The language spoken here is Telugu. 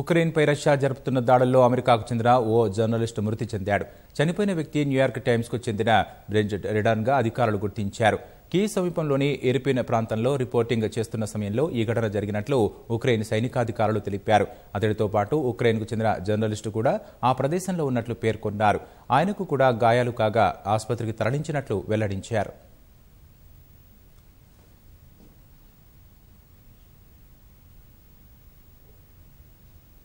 ఉక్రెయిన్పై రష్యా జరుపుతున్న దాడుల్లో అమెరికాకు చెందిన ఓ జర్నలిస్టు మృతి చెందాడు చనిపోయిన వ్యక్తి న్యూయార్క్ టైమ్స్కు చెందిన బ్రెంజెట్ రెడాన్గా అధికారులు గుర్తించారు కీ సమీపంలోని ఎరిపిన ప్రాంతంలో రిపోర్టింగ్ చేస్తున్న సమయంలో ఈ ఘటన జరిగినట్లు ఉక్రెయిన్ సైనికాధికారులు తెలిపారు అతడితో పాటు ఉక్రెయిన్కు చెందిన జర్నలిస్టు కూడా ఆ ప్రదేశంలో ఉన్నట్లు పేర్కొన్నారు ఆయనకు కూడా గాయాలు కాగా ఆసుపత్రికి తరలించినట్లు వెల్లడించారు